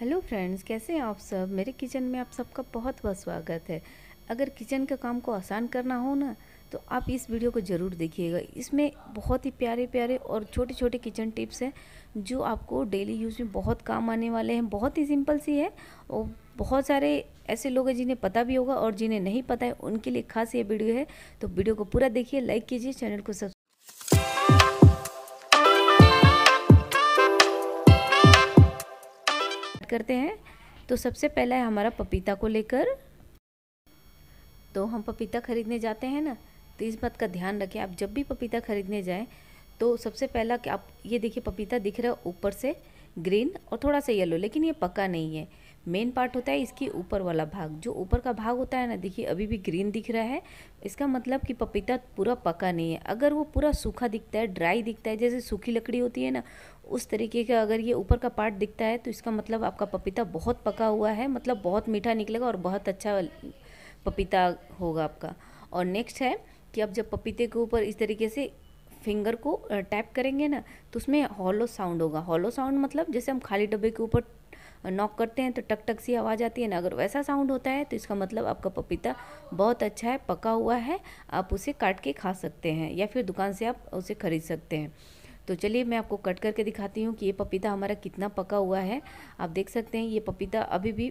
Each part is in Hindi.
हेलो फ्रेंड्स कैसे हैं आप सब मेरे किचन में आप सबका बहुत बहुत स्वागत है अगर किचन के काम को आसान करना हो ना तो आप इस वीडियो को ज़रूर देखिएगा इसमें बहुत ही प्यारे प्यारे और छोटे छोटे किचन टिप्स हैं जो आपको डेली यूज़ में बहुत काम आने वाले हैं बहुत ही सिंपल सी है और बहुत सारे ऐसे लोग हैं जिन्हें पता भी होगा और जिन्हें नहीं पता है उनके लिए खास ये वीडियो है तो वीडियो को पूरा देखिए लाइक कीजिए चैनल को सब्सक्राइब करते हैं तो सबसे पहला है हमारा पपीता को लेकर तो हम पपीता ख़रीदने जाते हैं ना तो इस बात का ध्यान रखें आप जब भी पपीता ख़रीदने जाएं तो सबसे पहला कि आप ये देखिए पपीता दिख रहा है ऊपर से ग्रीन और थोड़ा सा येलो लेकिन ये पक्का नहीं है मेन पार्ट होता है इसके ऊपर वाला भाग जो ऊपर का भाग होता है ना देखिए अभी भी ग्रीन दिख रहा है इसका मतलब कि पपीता पूरा पका नहीं है अगर वो पूरा सूखा दिखता है ड्राई दिखता है जैसे सूखी लकड़ी होती है ना उस तरीके का अगर ये ऊपर का पार्ट दिखता है तो इसका मतलब आपका पपीता बहुत पका हुआ है मतलब बहुत मीठा निकलेगा और बहुत अच्छा पपीता होगा आपका और नेक्स्ट है कि आप जब पपीते के ऊपर इस तरीके से फिंगर को टैप करेंगे ना तो उसमें हॉलो साउंड होगा हॉलो साउंड मतलब जैसे हम खाली डब्बे के ऊपर नॉक करते हैं तो टक टक सी आवाज़ आती है ना अगर वैसा साउंड होता है तो इसका मतलब आपका पपीता बहुत अच्छा है पका हुआ है आप उसे काट के खा सकते हैं या फिर दुकान से आप उसे खरीद सकते हैं तो चलिए मैं आपको कट करके दिखाती हूँ कि ये पपीता हमारा कितना पका हुआ है आप देख सकते हैं ये पपीता अभी भी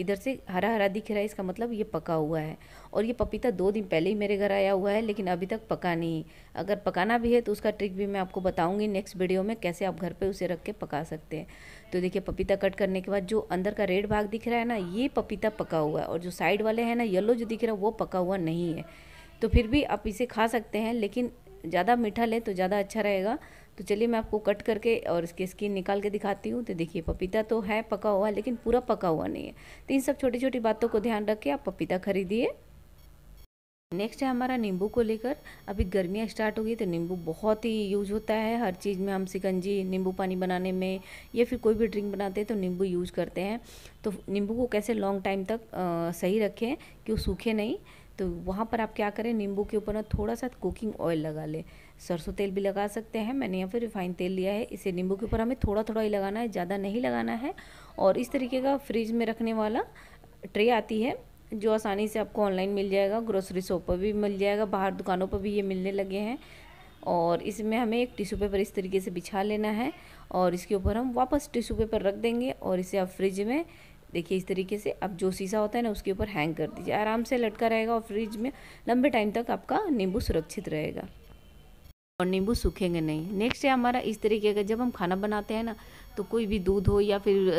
इधर से हरा हरा दिख रहा है इसका मतलब ये पका हुआ है और ये पपीता दो दिन पहले ही मेरे घर आया हुआ है लेकिन अभी तक पका नहीं अगर पकाना भी है तो उसका ट्रिक भी मैं आपको बताऊँगी नेक्स्ट वीडियो में कैसे आप घर पर उसे रख के पका सकते हैं तो देखिए पपीता कट करने के बाद जो अंदर का रेड भाग दिख रहा है ना ये पपीता पका हुआ है और जो साइड वाले हैं ना येलो जो दिख रहा है वो पका हुआ नहीं है तो फिर भी आप इसे खा सकते हैं लेकिन ज़्यादा मीठा लें तो ज़्यादा अच्छा रहेगा तो चलिए मैं आपको कट करके और इसकी स्किन निकाल के दिखाती हूँ तो देखिए पपीता तो है पका हुआ लेकिन पूरा पका हुआ नहीं है तो इन सब छोटी छोटी बातों को ध्यान रख के आप पपीता खरीदिए नेक्स्ट है हमारा नींबू को लेकर अभी गर्मियाँ स्टार्ट हो गई तो नींबू बहुत ही यूज होता है हर चीज़ में हम सिकंजी नींबू पानी बनाने में या फिर कोई भी ड्रिंक बनाते हैं तो नींबू यूज करते हैं तो नींबू को कैसे लॉन्ग टाइम तक आ, सही रखें कि वो सूखे नहीं तो वहाँ पर आप क्या करें नींबू के ऊपर ना थोड़ा सा कुकिंग ऑयल लगा लें सरसों तेल भी लगा सकते हैं मैंने यहाँ पर रिफाइन तेल लिया है इसे नींबू के ऊपर हमें थोड़ा थोड़ा ही लगाना है ज़्यादा नहीं लगाना है और इस तरीके का फ्रिज में रखने वाला ट्रे आती है जो आसानी से आपको ऑनलाइन मिल जाएगा ग्रोसरी शॉप पर भी मिल जाएगा बाहर दुकानों पर भी ये मिलने लगे हैं और इसमें हमें एक टिश्यू पेपर इस तरीके से बिछा लेना है और इसके ऊपर हम वापस टिश्यू पेपर रख देंगे और इसे आप फ्रिज में देखिए इस तरीके से अब जो शीशा होता है ना उसके ऊपर हैंग कर दीजिए आराम से लटका रहेगा और फ्रिज में लंबे टाइम तक आपका नींबू सुरक्षित रहेगा और नींबू सूखेंगे नहीं नेक्स्ट है हमारा इस तरीके का जब हम खाना बनाते हैं ना तो कोई भी दूध हो या फिर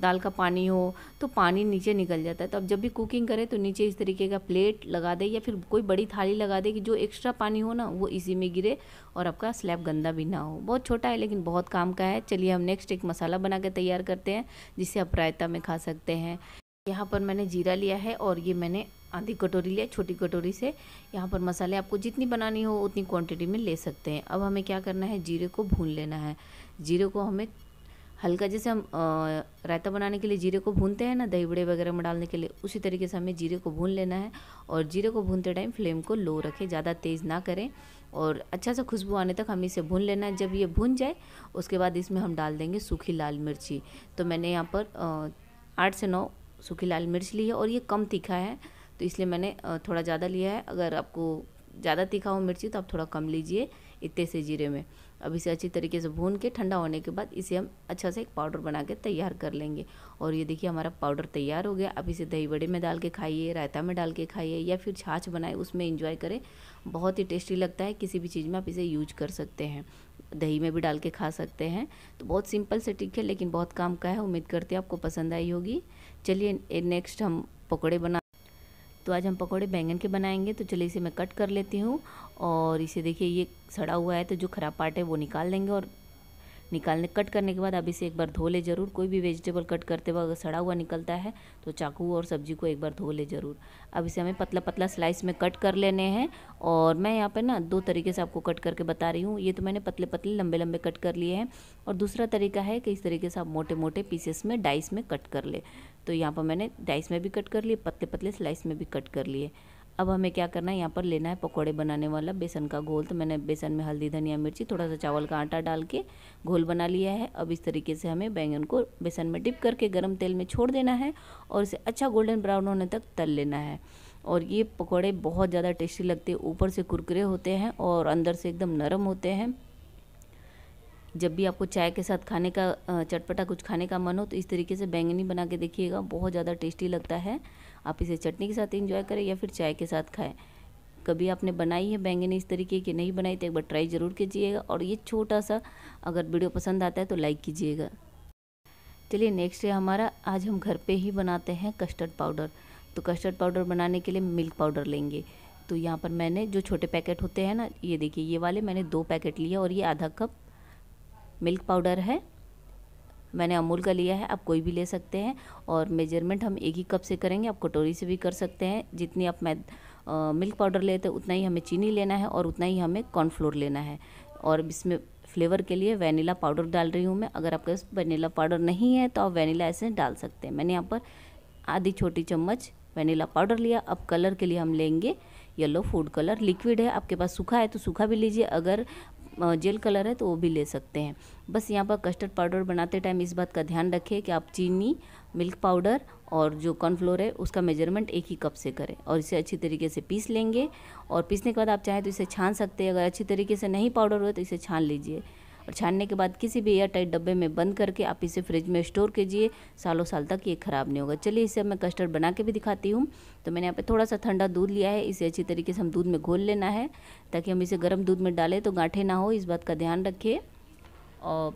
दाल का पानी हो तो पानी नीचे निकल जाता है तो अब जब भी कुकिंग करें तो नीचे इस तरीके का प्लेट लगा दे या फिर कोई बड़ी थाली लगा दे कि जो एक्स्ट्रा पानी हो ना वो इसी में गिरे और आपका स्लैब गंदा भी ना हो बहुत छोटा है लेकिन बहुत काम का है चलिए हम नेक्स्ट एक मसाला बना के तैयार करते हैं जिसे आप रायता में खा सकते हैं यहाँ पर मैंने जीरा लिया है और ये मैंने आधी कटोरी लिया छोटी कटोरी से यहाँ पर मसाले आपको जितनी बनानी हो उतनी क्वांटिटी में ले सकते हैं अब हमें क्या करना है जीरे को भून लेना है जीरे को हमें हल्का जैसे हम रायता बनाने के लिए जीरे को भूनते हैं ना दही बड़े वगैरह में डालने के लिए उसी तरीके से हमें जीरे को भून लेना है और जीरे को भूनते टाइम फ्लेम को लो रखें ज़्यादा तेज़ ना करें और अच्छा सा खुशबू आने तक हमें इसे भून लेना है जब ये भून जाए उसके बाद इसमें हम डाल देंगे सूखी लाल मिर्ची तो मैंने यहाँ पर आठ से नौ सूखी लाल मिर्च ली है और ये कम तीखा है तो इसलिए मैंने थोड़ा ज़्यादा लिया है अगर आपको ज़्यादा तीखा हो मिर्ची तो आप थोड़ा कम लीजिए इतने से जीरे में अब इसे अच्छी तरीके से भून के ठंडा होने के बाद इसे हम अच्छा से एक पाउडर बना के तैयार कर लेंगे और ये देखिए हमारा पाउडर तैयार हो गया अब इसे दही बड़े में डाल के खाइए रायता में डाल के खाइए या फिर छाछ बनाए उसमें इंजॉय करें बहुत ही टेस्टी लगता है किसी भी चीज़ में आप इसे यूज कर सकते हैं दही में भी डाल के खा सकते हैं तो बहुत सिंपल से टिक है लेकिन बहुत काम का है उम्मीद करते हैं आपको पसंद आई होगी चलिए नेक्स्ट हम पकौड़े बना तो आज हम पकौड़े बैंगन के बनाएंगे तो चलिए इसे मैं कट कर लेती हूँ और इसे देखिए ये सड़ा हुआ है तो जो ख़राब पार्ट है वो निकाल देंगे और निकालने कट करने के बाद अब इसे एक बार धो ले ज़रूर कोई भी वेजिटेबल कट करते वक्त अगर सड़ा हुआ निकलता है तो चाकू और सब्जी को एक बार धो ले ज़रूर अब इसे हमें पतला पतला स्लाइस में कट कर लेने हैं और मैं यहाँ पर ना दो तरीके से आपको कट करके बता रही हूँ ये तो मैंने पतले पतले लंबे लंबे कट कर लिए हैं और दूसरा तरीका है कि इस तरीके से आप मोटे मोटे पीसेस में डाइस में कट कर ले तो यहाँ पर मैंने डाइस में भी कट कर लिए पतले पतले स्लाइस में भी कट कर लिए अब हमें क्या करना है यहाँ पर लेना है पकौड़े बनाने वाला बेसन का घोल तो मैंने बेसन में हल्दी धनिया मिर्ची थोड़ा सा चावल का आटा डाल के घोल बना लिया है अब इस तरीके से हमें बैंगन को बेसन में डिप करके गर्म तेल में छोड़ देना है और इसे अच्छा गोल्डन ब्राउन होने तक तल लेना है और ये पकौड़े बहुत ज़्यादा टेस्टी लगते ऊपर से कुरकुरे होते हैं और अंदर से एकदम नरम होते हैं जब भी आपको चाय के साथ खाने का चटपटा कुछ खाने का मन हो तो इस तरीके से बैंगनी बना के देखिएगा बहुत ज़्यादा टेस्टी लगता है आप इसे चटनी के साथ इंजॉय करें या फिर चाय के साथ खाएँ कभी आपने बनाई है बैंगनी इस तरीके की नहीं बनाई तो एक बार ट्राई ज़रूर कीजिएगा और ये छोटा सा अगर वीडियो पसंद आता है तो लाइक कीजिएगा चलिए नेक्स्ट है हमारा आज हम घर पे ही बनाते हैं कस्टर्ड पाउडर तो कस्टर्ड पाउडर बनाने के लिए मिल्क पाउडर लेंगे तो यहाँ पर मैंने जो छोटे पैकेट होते हैं ना ये देखिए ये वाले मैंने दो पैकेट लिए और ये आधा कप मिल्क पाउडर है मैंने अमूल का लिया है आप कोई भी ले सकते हैं और मेजरमेंट हम एक ही कप से करेंगे आप कटोरी से भी कर सकते हैं जितनी आप मैद मिल्क पाउडर लेते हैं उतना ही हमें चीनी लेना है और उतना ही हमें कॉर्नफ्लोर लेना है और इसमें फ्लेवर के लिए वैनिला पाउडर डाल रही हूँ मैं अगर आपके पास वैनिला पाउडर नहीं है तो आप वैनिला ऐसे डाल सकते हैं मैंने यहाँ पर आधी छोटी चम्मच वैनिला पाउडर लिया अब कलर के लिए हम लेंगे येलो फूड कलर लिक्विड है आपके पास सूखा है तो सूखा भी लीजिए अगर जेल कलर है तो वो भी ले सकते हैं बस यहाँ पर कस्टर्ड पाउडर बनाते टाइम इस बात का ध्यान रखें कि आप चीनी मिल्क पाउडर और जो कॉर्नफ्लोर है उसका मेजरमेंट एक ही कप से करें और इसे अच्छी तरीके से पीस लेंगे और पीसने के बाद आप चाहें तो इसे छान सकते हैं अगर अच्छी तरीके से नहीं पाउडर हो तो इसे छान लीजिए और छानने के बाद किसी भी एयर टाइट डब्बे में बंद करके आप इसे फ्रिज में स्टोर कीजिए सालों साल तक ये ख़राब नहीं होगा चलिए इसे मैं कस्टर्ड बना के भी दिखाती हूँ तो मैंने यहाँ पे थोड़ा सा ठंडा दूध लिया है इसे अच्छी तरीके से हम दूध में घोल लेना है ताकि हम इसे गर्म दूध में डालें तो गांठे ना हो इस बात का ध्यान रखिए और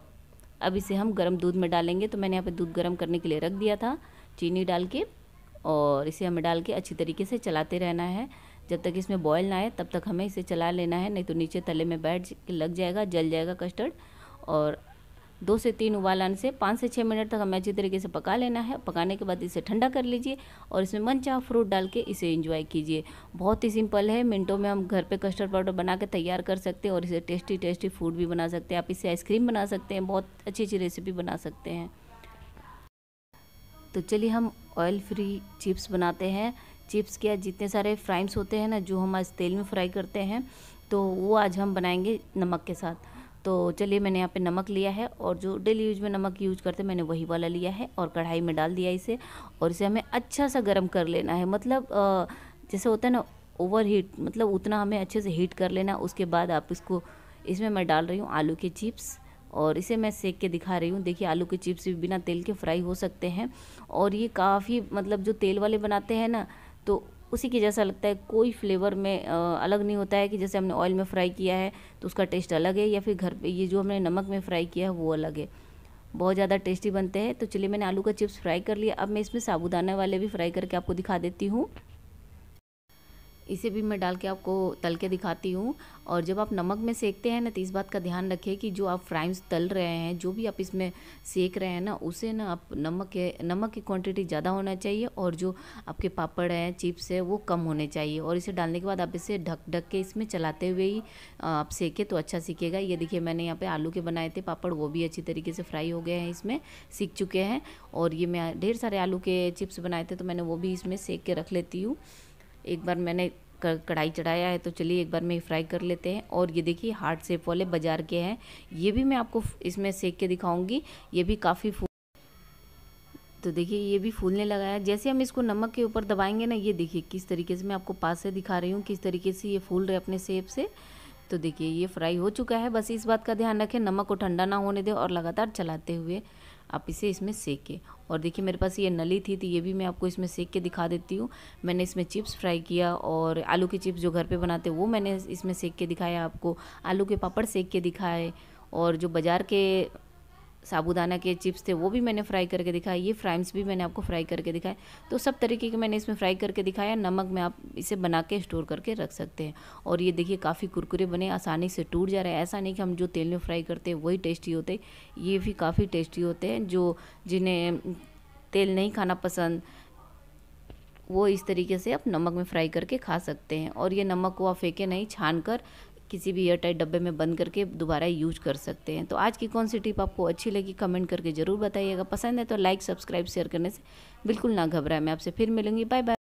अब इसे हम गर्म दूध में डालेंगे तो मैंने यहाँ पर दूध गर्म करने के लिए रख दिया था चीनी डाल के और इसे हमें डाल के अच्छी तरीके से चलाते रहना है जब तक इसमें बॉयल ना आए तब तक हमें इसे चला लेना है नहीं तो नीचे तले में बैठ लग जाएगा जल जाएगा कस्टर्ड और दो से तीन उबाल आने से पाँच से छः मिनट तक हमें अच्छी तरीके से पका लेना है पकाने के बाद इसे ठंडा कर लीजिए और इसमें चाह फ्रूट डाल के इसे इंजॉय कीजिए बहुत ही सिंपल है मिनटों में हम घर पे कस्टर्ड पाउडर बना के तैयार कर सकते हैं और इसे टेस्टी टेस्टी फूड भी बना सकते हैं आप इसे आइसक्रीम बना सकते हैं बहुत अच्छी अच्छी रेसिपी बना सकते हैं तो चलिए हम ऑयल फ्री चिप्स बनाते हैं चिप्स के जितने सारे फ्राइम्स होते हैं ना जो हम आज तेल में फ्राई करते हैं तो वो आज हम बनाएंगे नमक के साथ तो चलिए मैंने यहाँ पे नमक लिया है और जो डेली यूज में नमक यूज करते हैं मैंने वही वाला लिया है और कढ़ाई में डाल दिया इसे और इसे हमें अच्छा सा गर्म कर लेना है मतलब जैसे होता है ना ओवर हीट मतलब उतना हमें अच्छे से हीट कर लेना उसके बाद आप इसको इसमें मैं डाल रही हूँ आलू के चिप्स और इसे मैं सेक के दिखा रही हूँ देखिए आलू के चिप्स भी बिना तेल के फ्राई हो सकते हैं और ये काफ़ी मतलब जो तेल वाले बनाते हैं ना तो उसी के जैसा लगता है कोई फ्लेवर में अलग नहीं होता है कि जैसे हमने ऑयल में फ्राई किया है तो उसका टेस्ट अलग है या फिर घर पे ये जो हमने नमक में फ्राई किया है वो अलग है बहुत ज़्यादा टेस्टी बनते हैं तो चलिए मैंने आलू का चिप्स फ्राई कर लिया अब मैं इसमें साबुदाना वाले भी फ्राई करके आपको दिखा देती हूँ इसे भी मैं डाल के आपको तल के दिखाती हूँ और जब आप नमक में सेकते हैं ना तो इस बात का ध्यान रखें कि जो आप फ्राइम्स तल रहे हैं जो भी आप इसमें सेक रहे हैं ना उसे ना आप नमक के नमक की क्वांटिटी ज़्यादा होना चाहिए और जो आपके पापड़ हैं चिप्स है वो कम होने चाहिए और इसे डालने के बाद आप इसे ढक ढक के इसमें चलाते हुए ही आप सेके तो अच्छा सीखेगा ये देखिए मैंने यहाँ पर आलू के बनाए थे पापड़ वो भी अच्छी तरीके से फ्राई हो गए हैं इसमें सीख चुके हैं और ये मैं ढेर सारे आलू के चिप्स बनाए थे तो मैंने वो भी इसमें सेक के रख लेती हूँ एक बार मैंने कढ़ाई चढ़ाया है तो चलिए एक बार में फ्राई कर लेते हैं और ये देखिए हार्ट सेप वाले बाज़ार के हैं ये भी मैं आपको इसमें सेक के दिखाऊंगी ये भी काफ़ी तो देखिए ये भी फूलने लगा है जैसे हम इसको नमक के ऊपर दबाएंगे ना ये देखिए किस तरीके से मैं आपको पास से दिखा रही हूँ किस तरीके से ये फूल रहे अपने सेब से तो देखिए ये फ्राई हो चुका है बस इस बात का ध्यान रखें नमक को ठंडा ना होने दें और लगातार चलाते हुए आप इसे इसमें सेक के और देखिए मेरे पास ये नली थी तो ये भी मैं आपको इसमें सेक के दिखा देती हूँ मैंने इसमें चिप्स फ्राई किया और आलू के चिप्स जो घर पे बनाते वो मैंने इसमें सेक के दिखाया आपको आलू के पापड़ सेक के दिखाए और जो बाज़ार के साबूदाना के चिप्स थे वो भी मैंने फ्राई करके दिखाया ये फ्राइम्स भी मैंने आपको फ्राई करके दिखाए तो सब तरीके के मैंने इसमें फ्राई करके दिखाया नमक में आप इसे बना के स्टोर करके रख सकते हैं और ये देखिए काफ़ी कुरकुरे बने आसानी से टूट जा रहा है ऐसा नहीं कि हम जो तेल में फ्राई करते हैं वही टेस्टी होते ये भी काफ़ी टेस्टी होते हैं जो जिन्हें तेल नहीं खाना पसंद वो इस तरीके से आप नमक में फ्राई करके खा सकते हैं और ये नमक को आप फेंके नहीं छान कर किसी भी एयर टाइट डब्बे में बंद करके दोबारा यूज कर सकते हैं तो आज की कौन सी टिप आपको अच्छी लगी कमेंट करके ज़रूर बताइएगा पसंद है तो लाइक सब्सक्राइब शेयर करने से बिल्कुल ना घबराए मैं आपसे फिर मिलूंगी बाय बाय